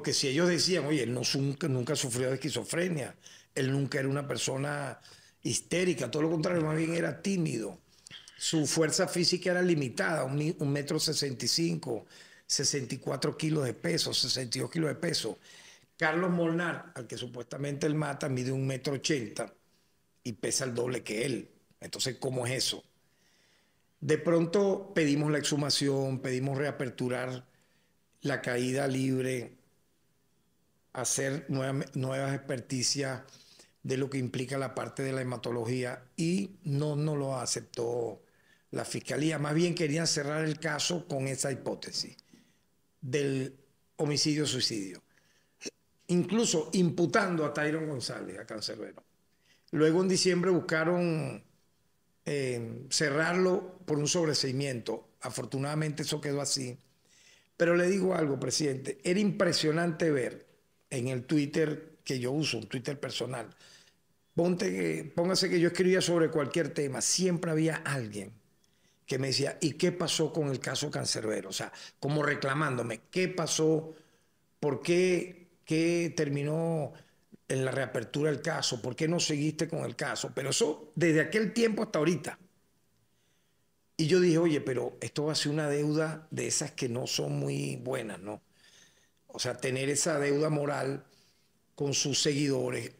Porque si ellos decían, oye, él nunca, sufrió de esquizofrenia, él nunca era una persona histérica, todo lo contrario, más bien era tímido. Su fuerza física era limitada, un, metro sesenta y cinco, 64 kilos de peso, 62 kilos de peso. Carlos Molnar, al que supuestamente él mata, mide un metro ochenta y pesa el doble que él. Entonces, ¿cómo es eso? De pronto pedimos la exhumación, pedimos reaperturar la caída libre, hacer nuevas experticias de lo que implica la parte de la hematología y no, no lo aceptó la fiscalía. Más bien querían cerrar el caso con esa hipótesis del homicidio-suicidio. Incluso imputando a Tyron González, a Cancerbero. Luego en diciembre buscaron eh, cerrarlo por un sobreseimiento. Afortunadamente eso quedó así. Pero le digo algo, presidente, era impresionante ver en el Twitter que yo uso, un Twitter personal. Ponte que, póngase que yo escribía sobre cualquier tema, siempre había alguien que me decía, ¿y qué pasó con el caso cancerbero? O sea, como reclamándome, ¿qué pasó? ¿Por qué, qué terminó en la reapertura del caso? ¿Por qué no seguiste con el caso? Pero eso desde aquel tiempo hasta ahorita. Y yo dije, oye, pero esto va a ser una deuda de esas que no son muy buenas, ¿no? o sea, tener esa deuda moral con sus seguidores.